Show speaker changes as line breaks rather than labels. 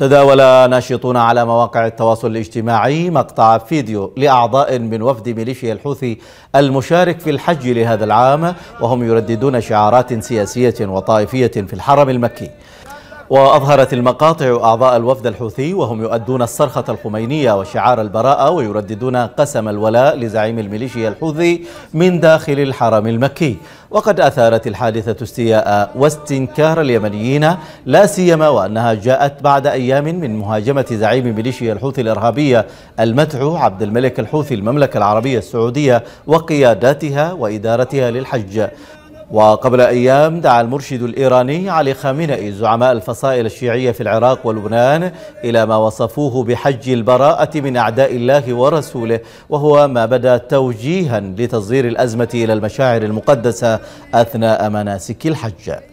تداول ناشطون على مواقع التواصل الاجتماعي مقطع فيديو لأعضاء من وفد ميليشيا الحوثي المشارك في الحج لهذا العام وهم يرددون شعارات سياسية وطائفية في الحرم المكي وأظهرت المقاطع أعضاء الوفد الحوثي وهم يؤدون الصرخة الخمينية وشعار البراءة ويرددون قسم الولاء لزعيم الميليشيا الحوثي من داخل الحرم المكي وقد أثارت الحادثة استياء واستنكار اليمنيين لا سيما وأنها جاءت بعد أيام من مهاجمة زعيم ميليشيا الحوثي الإرهابية المدعو عبد الملك الحوثي المملكة العربية السعودية وقياداتها وإدارتها للحج وقبل أيام دعا المرشد الإيراني علي خامنئي زعماء الفصائل الشيعية في العراق ولبنان إلى ما وصفوه بحج البراءة من أعداء الله ورسوله وهو ما بدا توجيها لتصدير الأزمة إلى المشاعر المقدسة أثناء مناسك الحج